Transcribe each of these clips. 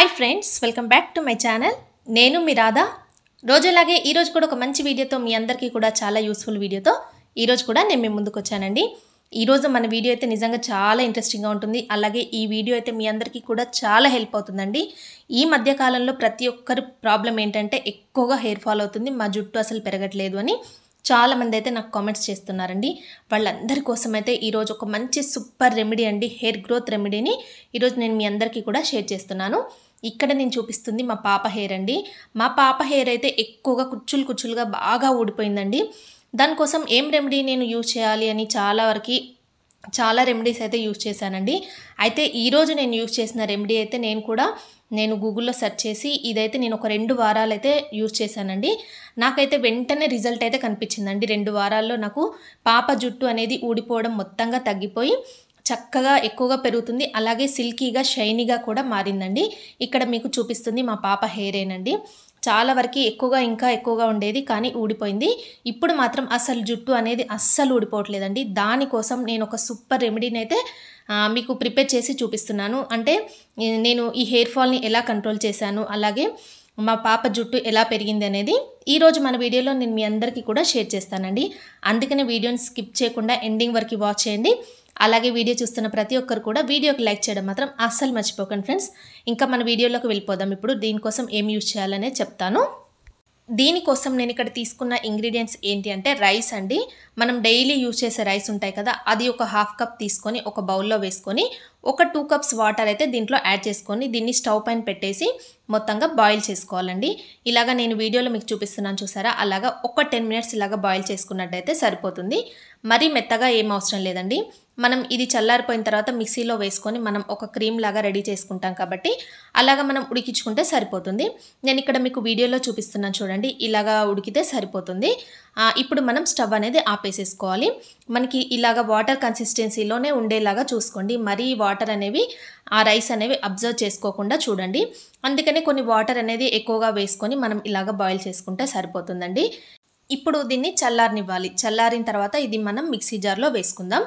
hi friends welcome back to my channel నేను మీ రాధా రోజులాగే ఈరోజు కూడా ఒక మంచి వీడియోతో మీ అందరికీ కూడా చాలా యూస్ఫుల్ వీడియోతో ఈరోజు కూడా నేను మీ ముందుకు వచ్చానండి ఈరోజు మన వీడియో అయితే నిజంగా చాలా ఇంట్రెస్టింగ్గా ఉంటుంది అలాగే ఈ వీడియో అయితే మీ అందరికీ కూడా చాలా హెల్ప్ అవుతుందండి ఈ మధ్యకాలంలో ప్రతి ఒక్కరు ప్రాబ్లం ఏంటంటే ఎక్కువగా హెయిర్ ఫాల్ అవుతుంది మా జుట్టు అసలు పెరగట్లేదు అని చాలామంది అయితే నాకు కామెంట్స్ చేస్తున్నారండి వాళ్ళందరి కోసం అయితే ఈరోజు ఒక మంచి సూపర్ రెమెడీ అండి హెయిర్ గ్రోత్ రెమెడీని ఈరోజు నేను మీ అందరికీ కూడా షేర్ చేస్తున్నాను ఇక్కడ నేను చూపిస్తుంది మా పాప హెయిర్ అండి మా పాప హెయిర్ అయితే ఎక్కువగా కుచ్చులు కుచ్చులుగా బాగా ఊడిపోయిందండి దానికోసం ఏం రెమెడీ నేను యూజ్ చేయాలి అని చాలా వరకు చాలా రెమెడీస్ అయితే యూజ్ చేశానండి అయితే ఈరోజు నేను యూజ్ చేసిన రెమెడీ అయితే నేను కూడా నేను గూగుల్లో సెర్చ్ చేసి ఇదైతే నేను ఒక రెండు వారాలు అయితే యూజ్ చేశానండి నాకైతే వెంటనే రిజల్ట్ అయితే కనిపించిందండి రెండు వారాల్లో నాకు పాప జుట్టు అనేది ఊడిపోవడం మొత్తంగా తగ్గిపోయి చక్కగా ఎక్కువగా పెరుగుతుంది అలాగే సిల్కీగా షైనీగా కూడా మారిందండి ఇక్కడ మీకు చూపిస్తుంది మా పాప హెయిరేనండి చాలా వరకు ఎక్కువగా ఇంకా ఎక్కువగా ఉండేది కానీ ఊడిపోయింది ఇప్పుడు మాత్రం అసలు జుట్టు అనేది అస్సలు ఊడిపోవట్లేదండి దానికోసం నేను ఒక సూపర్ రెమెడీని అయితే మీకు ప్రిపేర్ చేసి చూపిస్తున్నాను అంటే నేను ఈ హెయిర్ ఫాల్ని ఎలా కంట్రోల్ చేశాను అలాగే మా పాప జుట్టు ఎలా పెరిగింది అనేది ఈరోజు మన వీడియోలో నేను మీ అందరికీ కూడా షేర్ చేస్తానండి అందుకనే వీడియోని స్కిప్ చేయకుండా ఎండింగ్ వరకు వాచ్ చేయండి అలాగే వీడియో చూస్తున్న ప్రతి ఒక్కరు కూడా వీడియోకి లైక్ చేయడం మాత్రం అస్సలు మర్చిపోకండి ఫ్రెండ్స్ ఇంకా మన వీడియోలోకి వెళ్ళిపోదాం ఇప్పుడు దీనికోసం ఏం యూజ్ చేయాలనే చెప్తాను దీనికోసం నేను ఇక్కడ తీసుకున్న ఇంగ్రీడియంట్స్ ఏంటి అంటే రైస్ అండి మనం డైలీ యూజ్ చేసే రైస్ ఉంటాయి కదా అది ఒక హాఫ్ కప్ తీసుకొని ఒక బౌల్లో వేసుకొని ఒక టూ కప్స్ వాటర్ అయితే దీంట్లో యాడ్ చేసుకొని దీన్ని స్టవ్ పైన పెట్టేసి మొత్తంగా బాయిల్ చేసుకోవాలండి ఇలాగ నేను వీడియోలో మీకు చూపిస్తున్నాను చూసారా అలాగా ఒక టెన్ మినిట్స్ ఇలాగ బాయిల్ చేసుకున్నట్టయితే సరిపోతుంది మరీ మెత్తగా ఏం అవసరం లేదండి మనం ఇది చల్లారిపోయిన తర్వాత మిక్సీలో వేసుకొని మనం ఒక క్రీమ్ లాగా రెడీ చేసుకుంటాం కాబట్టి అలాగ మనం ఉడికించుకుంటే సరిపోతుంది నేను ఇక్కడ మీకు వీడియోలో చూపిస్తున్నాను చూడండి ఇలాగా ఉడికితే సరిపోతుంది ఇప్పుడు మనం స్టవ్ అనేది ఆపేసేసుకోవాలి మనకి ఇలాగ వాటర్ కన్సిస్టెన్సీలోనే ఉండేలాగా చూసుకోండి మరీ వాటర్ అనేవి ఆ రైస్ అనేవి అబ్జర్వ్ చేసుకోకుండా చూడండి అందుకనే కొన్ని వాటర్ అనేది ఎక్కువగా వేసుకొని మనం ఇలాగ బాయిల్ చేసుకుంటే సరిపోతుందండి ఇప్పుడు దీన్ని చల్లారనివ్వాలి చల్లారిన తర్వాత ఇది మనం మిక్సీ జార్లో వేసుకుందాం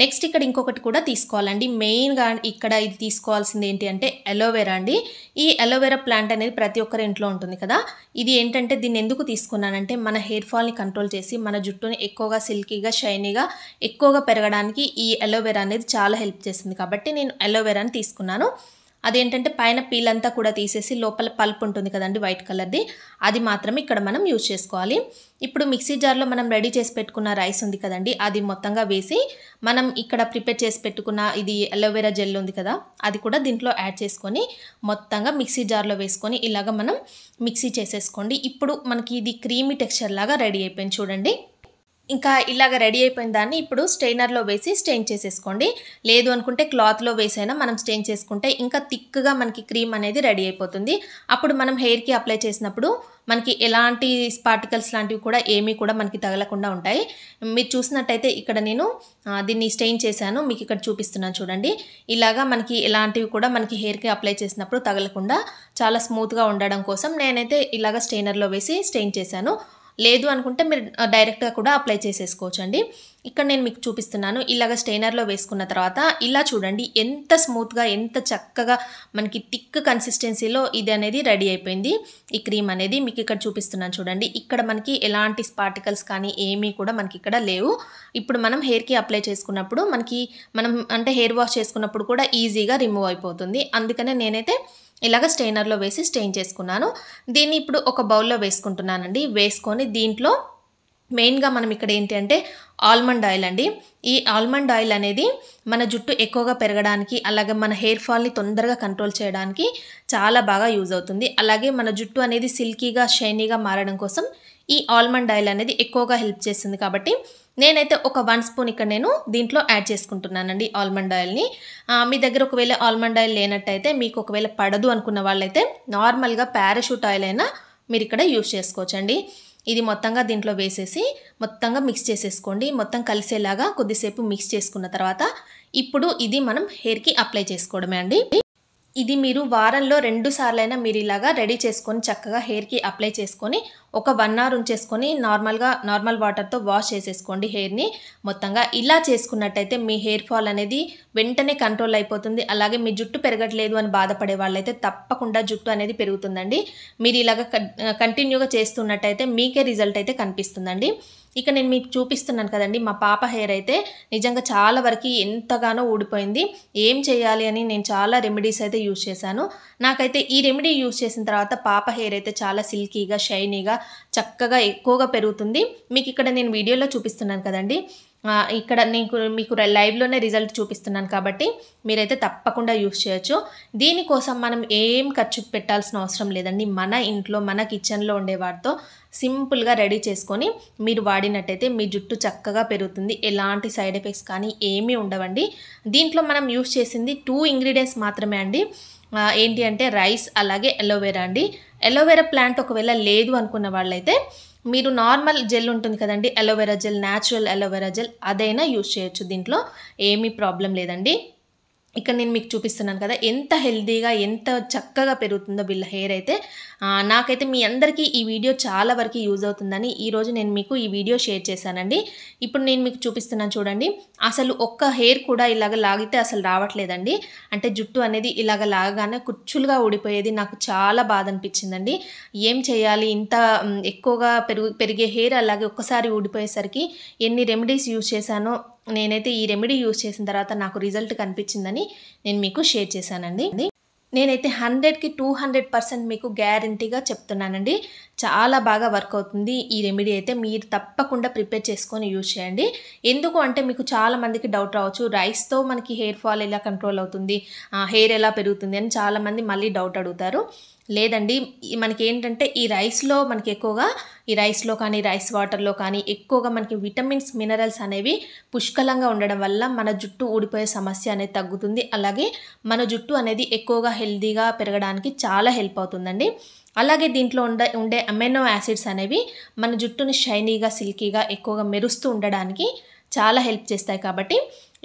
నెక్స్ట్ ఇక్కడ ఇంకొకటి కూడా తీసుకోవాలండి మెయిన్గా ఇక్కడ ఇది తీసుకోవాల్సింది ఏంటి అంటే అలోవెరా అండి ఈ అలోవెరా ప్లాంట్ అనేది ప్రతి ఒక్కరి ఇంట్లో ఉంటుంది కదా ఇది ఏంటంటే దీన్ని ఎందుకు తీసుకున్నానంటే మన హెయిర్ ఫాల్ని కంట్రోల్ చేసి మన జుట్టుని ఎక్కువగా సిల్కీగా షైనీగా ఎక్కువగా పెరగడానికి ఈ అలోవెరా అనేది చాలా హెల్ప్ చేస్తుంది కాబట్టి నేను అలోవెరాని తీసుకున్నాను అదేంటంటే పైన పీల్ అంతా కూడా తీసేసి లోపల పల్ప్ ఉంటుంది కదండి వైట్ కలర్ది అది మాత్రమే ఇక్కడ మనం యూజ్ చేసుకోవాలి ఇప్పుడు మిక్సీ జార్లో మనం రెడీ చేసి పెట్టుకున్న రైస్ ఉంది కదండి అది మొత్తంగా వేసి మనం ఇక్కడ ప్రిపేర్ చేసి పెట్టుకున్న ఇది అలోవెరా జెల్ ఉంది కదా అది కూడా దీంట్లో యాడ్ చేసుకొని మొత్తంగా మిక్సీ జార్లో వేసుకొని ఇలాగ మనం మిక్సీ చేసేసుకోండి ఇప్పుడు మనకి ఇది క్రీమీ టెక్స్చర్ లాగా రెడీ అయిపోయింది చూడండి ఇంకా ఇలాగ రెడీ అయిపోయిన దాన్ని ఇప్పుడు స్టెయినర్లో వేసి స్టెయిన్ చేసేసుకోండి లేదు అనుకుంటే క్లాత్లో వేసైనా మనం స్టెయిన్ చేసుకుంటే ఇంకా థిక్గా మనకి క్రీమ్ అనేది రెడీ అయిపోతుంది అప్పుడు మనం హెయిర్కి అప్లై చేసినప్పుడు మనకి ఎలాంటి పార్టికల్స్ లాంటివి కూడా ఏమీ కూడా మనకి తగలకుండా ఉంటాయి మీరు చూసినట్టయితే ఇక్కడ నేను దీన్ని స్టెయిన్ చేశాను మీకు ఇక్కడ చూపిస్తున్నాను చూడండి ఇలాగా మనకి ఎలాంటివి కూడా మనకి హెయిర్కి అప్లై చేసినప్పుడు తగలకుండా చాలా స్మూత్గా ఉండడం కోసం నేనైతే ఇలాగ స్టెయినర్లో వేసి స్టెయిన్ చేశాను లేదు అనుకుంటే మీరు డైరెక్ట్గా కూడా అప్లై చేసేసుకోవచ్చు అండి ఇక్కడ నేను మీకు చూపిస్తున్నాను ఇలాగ స్టెయినర్లో వేసుకున్న తర్వాత ఇలా చూడండి ఎంత స్మూత్గా ఎంత చక్కగా మనకి థిక్ కన్సిస్టెన్సీలో ఇది అనేది రెడీ అయిపోయింది ఈ క్రీమ్ అనేది మీకు ఇక్కడ చూపిస్తున్నాను చూడండి ఇక్కడ మనకి ఎలాంటి పార్టికల్స్ కానీ ఏమీ కూడా మనకి ఇక్కడ లేవు ఇప్పుడు మనం హెయిర్కి అప్లై చేసుకున్నప్పుడు మనకి మనం అంటే హెయిర్ వాష్ చేసుకున్నప్పుడు కూడా ఈజీగా రిమూవ్ అయిపోతుంది అందుకనే నేనైతే ఇలాగ స్టెయినర్లో వేసి స్టెయిన్ చేసుకున్నాను దీన్ని ఇప్పుడు ఒక బౌల్లో వేసుకుంటున్నానండి వేసుకొని దీంట్లో మెయిన్గా మనం ఇక్కడ ఏంటి అంటే ఆల్మండ్ ఆయిల్ అండి ఈ ఆల్మండ్ ఆయిల్ అనేది మన జుట్టు ఎక్కువగా పెరగడానికి అలాగే మన హెయిర్ ఫాల్ని తొందరగా కంట్రోల్ చేయడానికి చాలా బాగా యూజ్ అవుతుంది అలాగే మన జుట్టు అనేది సిల్కీగా షైనీగా మారడం కోసం ఈ ఆల్మండ్ ఆయిల్ అనేది ఎక్కువగా హెల్ప్ చేస్తుంది కాబట్టి నేనైతే ఒక వన్ స్పూన్ ఇక్కడ నేను దీంట్లో యాడ్ చేసుకుంటున్నానండి ఆల్మండ్ ఆయిల్ని మీ దగ్గర ఒకవేళ ఆల్మండ్ ఆయిల్ లేనట్టయితే మీకు ఒకవేళ పడదు అనుకున్న వాళ్ళైతే నార్మల్గా పారాషూట్ ఆయిల్ అయినా మీరు ఇక్కడ యూజ్ చేసుకోవచ్చండి ఇది మొత్తంగా దీంట్లో వేసేసి మొత్తంగా మిక్స్ చేసేసుకోండి మొత్తం కలిసేలాగా కొద్దిసేపు మిక్స్ చేసుకున్న తర్వాత ఇప్పుడు ఇది మనం హెయిర్కి అప్లై చేసుకోవడమే అండి ఇది మీరు వారంలో రెండు సార్లైనా మీరు ఇలాగా రెడీ చేసుకొని చక్కగా హెయిర్కి అప్లై చేసుకొని ఒక వన్ అవర్ ఉంచేసుకొని నార్మల్గా నార్మల్ వాటర్తో వాష్ చేసేసుకోండి హెయిర్ని మొత్తంగా ఇలా చేసుకున్నట్టయితే మీ హెయిర్ ఫాల్ అనేది వెంటనే కంట్రోల్ అయిపోతుంది అలాగే మీ జుట్టు పెరగట్లేదు అని బాధపడే వాళ్ళైతే తప్పకుండా జుట్టు అనేది పెరుగుతుందండి మీరు ఇలాగ కంటిన్యూగా చేస్తున్నట్టయితే మీకే రిజల్ట్ అయితే కనిపిస్తుందండి ఇక నేను మీకు చూపిస్తున్నాను కదండి మా పాప హెయిర్ అయితే నిజంగా చాలా వరకు ఎంతగానో ఊడిపోయింది ఏం చేయాలి అని నేను చాలా రెమెడీస్ అయితే యూజ్ చేశాను నాకైతే ఈ రెమెడీ యూజ్ చేసిన తర్వాత పాప హెయిర్ అయితే చాలా సిల్కీగా షైనీగా చక్కగా ఎక్కువగా పెరుగుతుంది మీకు ఇక్కడ నేను వీడియోలో చూపిస్తున్నాను కదండి ఇక్కడ నీకు మీకు లైవ్లోనే రిజల్ట్ చూపిస్తున్నాను కాబట్టి మీరైతే తప్పకుండా యూస్ చేయొచ్చు దీనికోసం మనం ఏం ఖర్చు పెట్టాల్సిన అవసరం లేదండి మన ఇంట్లో మన కిచెన్లో ఉండే వాటితో సింపుల్గా రెడీ చేసుకొని మీరు వాడినట్టయితే మీ జుట్టు చక్కగా పెరుగుతుంది ఎలాంటి సైడ్ ఎఫెక్ట్స్ కానీ ఏమీ ఉండవండి దీంట్లో మనం యూస్ చేసింది టూ ఇంగ్రీడియంట్స్ మాత్రమే అండి ఏంటి అంటే రైస్ అలాగే ఎలోవెరా అండి ఎలోవెరా ప్లాంట్ ఒకవేళ లేదు అనుకున్న వాళ్ళైతే మీరు నార్మల్ జెల్ ఉంటుంది కదండి aloe vera gel natural aloe vera gel అదైనా యూజ్ చేయొచ్చు దీంట్లో ఏమీ ప్రాబ్లం లేదండి ఇక్కడ నేను మీకు చూపిస్తున్నాను కదా ఎంత హెల్దీగా ఎంత చక్కగా పెరుగుతుందో వీళ్ళ హెయిర్ అయితే నాకైతే మీ అందరికీ ఈ వీడియో చాలా వరకు యూజ్ అవుతుందని ఈరోజు నేను మీకు ఈ వీడియో షేర్ చేశానండి ఇప్పుడు నేను మీకు చూపిస్తున్నాను చూడండి అసలు ఒక్క హెయిర్ కూడా ఇలాగ లాగితే అసలు రావట్లేదండి అంటే జుట్టు అనేది ఇలాగ లాగగానే కుచ్చులుగా ఊడిపోయేది నాకు చాలా బాధ అనిపించిందండి ఏం చేయాలి ఇంత ఎక్కువగా పెరుగు పెరిగే హెయిర్ అలాగే ఒక్కసారి ఊడిపోయేసరికి ఎన్ని రెమెడీస్ యూజ్ చేశానో నేనైతే ఈ రెమెడీ యూస్ చేసిన తర్వాత నాకు రిజల్ట్ కనిపించిందని నేను మీకు షేర్ చేశానండి నేనైతే హండ్రెడ్కి టూ హండ్రెడ్ పర్సెంట్ మీకు గ్యారంటీగా చెప్తున్నానండి చాలా బాగా వర్క్ అవుతుంది ఈ రెమెడీ అయితే మీరు తప్పకుండా ప్రిపేర్ చేసుకొని యూజ్ చేయండి ఎందుకు అంటే మీకు చాలామందికి డౌట్ రావచ్చు రైస్తో మనకి హెయిర్ ఫాల్ ఎలా కంట్రోల్ అవుతుంది హెయిర్ ఎలా పెరుగుతుంది అని చాలామంది మళ్ళీ డౌట్ అడుగుతారు లేదండి మనకి ఏంటంటే ఈ రైస్లో మనకి ఎక్కువగా ఈ రైస్లో కానీ రైస్ వాటర్లో కానీ ఎక్కువగా మనకి విటమిన్స్ మినరల్స్ అనేవి పుష్కలంగా ఉండడం వల్ల మన జుట్టు ఊడిపోయే సమస్య అనేది తగ్గుతుంది అలాగే మన జుట్టు అనేది ఎక్కువగా హెల్దీగా పెరగడానికి చాలా హెల్ప్ అవుతుందండి అలాగే దీంట్లో ఉండే ఉండే అమెనో యాసిడ్స్ అనేవి మన జుట్టుని షైనీగా సిల్కీగా ఎక్కువగా మెరుస్తూ ఉండడానికి చాలా హెల్ప్ చేస్తాయి కాబట్టి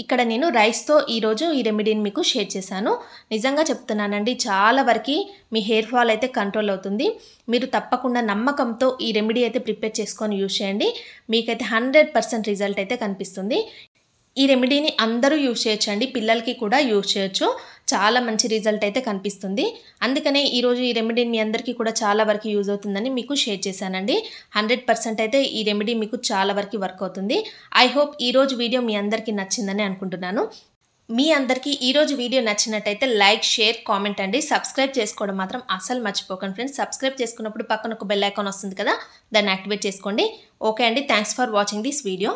ఇక్కడ నేను రైస్తో ఈరోజు ఈ రెమెడీని మీకు షేర్ చేశాను నిజంగా చెప్తున్నానండి చాలా వరకు మీ హెయిర్ ఫాల్ అయితే కంట్రోల్ అవుతుంది మీరు తప్పకుండా నమ్మకంతో ఈ రెమెడీ అయితే ప్రిపేర్ చేసుకొని యూజ్ చేయండి మీకైతే హండ్రెడ్ పర్సెంట్ రిజల్ట్ అయితే కనిపిస్తుంది ఈ రెమెడీని అందరూ యూజ్ చేయొచ్చండి పిల్లలకి కూడా యూజ్ చేయొచ్చు చాలా మంచి రిజల్ట్ అయితే కనిపిస్తుంది అందుకనే ఈరోజు ఈ రెమెడీ మీ అందరికీ కూడా చాలా వరకు యూజ్ అవుతుందని మీకు షేర్ చేశానండి హండ్రెడ్ పర్సెంట్ అయితే ఈ రెమెడీ మీకు చాలా వరకు వర్క్ అవుతుంది ఐ హోప్ ఈరోజు వీడియో మీ అందరికీ నచ్చిందని అనుకుంటున్నాను మీ అందరికీ ఈరోజు వీడియో నచ్చినట్టయితే లైక్ షేర్ కామెంట్ అండి సబ్స్క్రైబ్ చేసుకోవడం మాత్రం అసలు మర్చిపోకండి ఫ్రెండ్స్ సబ్స్క్రైబ్ చేసుకున్నప్పుడు పక్కన ఒక బెల్ ఐకాన్ వస్తుంది కదా దాన్ని యాక్టివేట్ చేసుకోండి ఓకే అండి thanks for watching this video